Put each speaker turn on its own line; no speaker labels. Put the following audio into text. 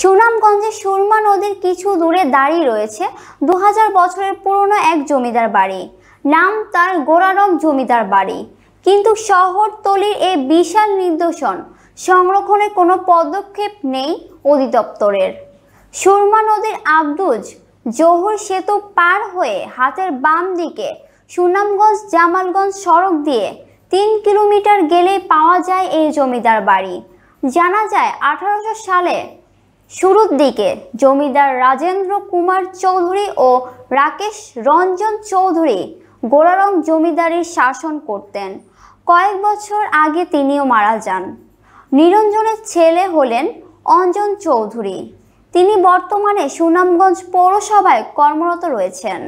সুনামগঞ্জে সুরমা নদীর কিছু দূরে দাঁড়িয়ে রয়েছে দু বছরের পুরনো এক জমিদার বাড়ি নাম তার গোরারক জমিদার বাড়ি কিন্তু শহরতলির এই বিশাল নিদর্শন সংরক্ষণের কোনো পদক্ষেপ নেই অধিদপ্তরের সুরমা নদীর আবদুজ জহুর সেতু পার হয়ে হাতের বাম দিকে সুনামগঞ্জ জামালগঞ্জ সড়ক দিয়ে তিন কিলোমিটার গেলে পাওয়া যায় এই জমিদার বাড়ি জানা যায় আঠারোশো সালে শুরুর দিকে জমিদার রাজেন্দ্র কুমার চৌধুরী ও রাকেশ রঞ্জন চৌধুরী গোলারং জমিদারির শাসন করতেন কয়েক বছর আগে তিনিও মারা যান নিরঞ্জনের ছেলে হলেন অঞ্জন চৌধুরী তিনি বর্তমানে সুনামগঞ্জ পৌরসভায় কর্মরত রয়েছেন